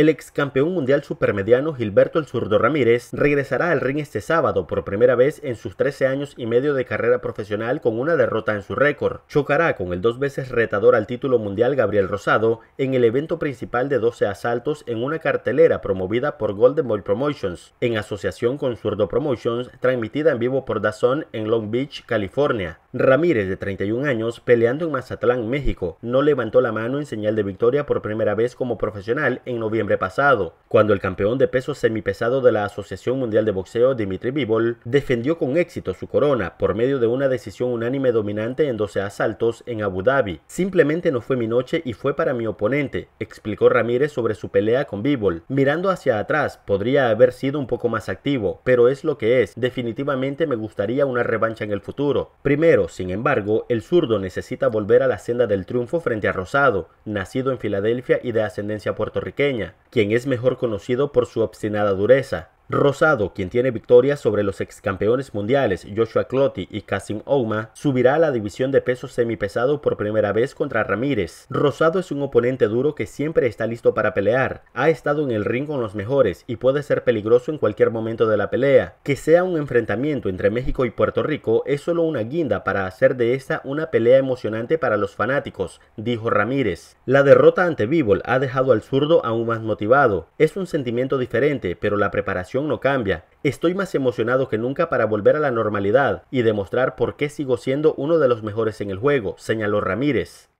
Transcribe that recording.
El ex campeón mundial supermediano Gilberto El Zurdo Ramírez regresará al ring este sábado por primera vez en sus 13 años y medio de carrera profesional con una derrota en su récord. Chocará con el dos veces retador al título mundial Gabriel Rosado en el evento principal de 12 asaltos en una cartelera promovida por Golden Boy Promotions en asociación con Zurdo Promotions transmitida en vivo por DAZN en Long Beach, California. Ramírez, de 31 años, peleando en Mazatlán, México, no levantó la mano en señal de victoria por primera vez como profesional en noviembre pasado, cuando el campeón de peso semipesado de la Asociación Mundial de Boxeo, Dimitri Bivol, defendió con éxito su corona por medio de una decisión unánime dominante en 12 asaltos en Abu Dhabi. Simplemente no fue mi noche y fue para mi oponente, explicó Ramírez sobre su pelea con Bivol. Mirando hacia atrás, podría haber sido un poco más activo, pero es lo que es. Definitivamente me gustaría una revancha en el futuro. Primero, sin embargo, el zurdo necesita volver a la senda del triunfo frente a Rosado, nacido en Filadelfia y de ascendencia puertorriqueña, quien es mejor conocido por su obstinada dureza, Rosado, quien tiene victorias sobre los excampeones mundiales Joshua Clotti y Cassim Ouma, subirá a la división de peso semipesado por primera vez contra Ramírez. Rosado es un oponente duro que siempre está listo para pelear, ha estado en el ring con los mejores y puede ser peligroso en cualquier momento de la pelea. Que sea un enfrentamiento entre México y Puerto Rico es solo una guinda para hacer de esta una pelea emocionante para los fanáticos, dijo Ramírez. La derrota ante Bibol ha dejado al zurdo aún más motivado. Es un sentimiento diferente, pero la preparación no cambia. Estoy más emocionado que nunca para volver a la normalidad y demostrar por qué sigo siendo uno de los mejores en el juego, señaló Ramírez.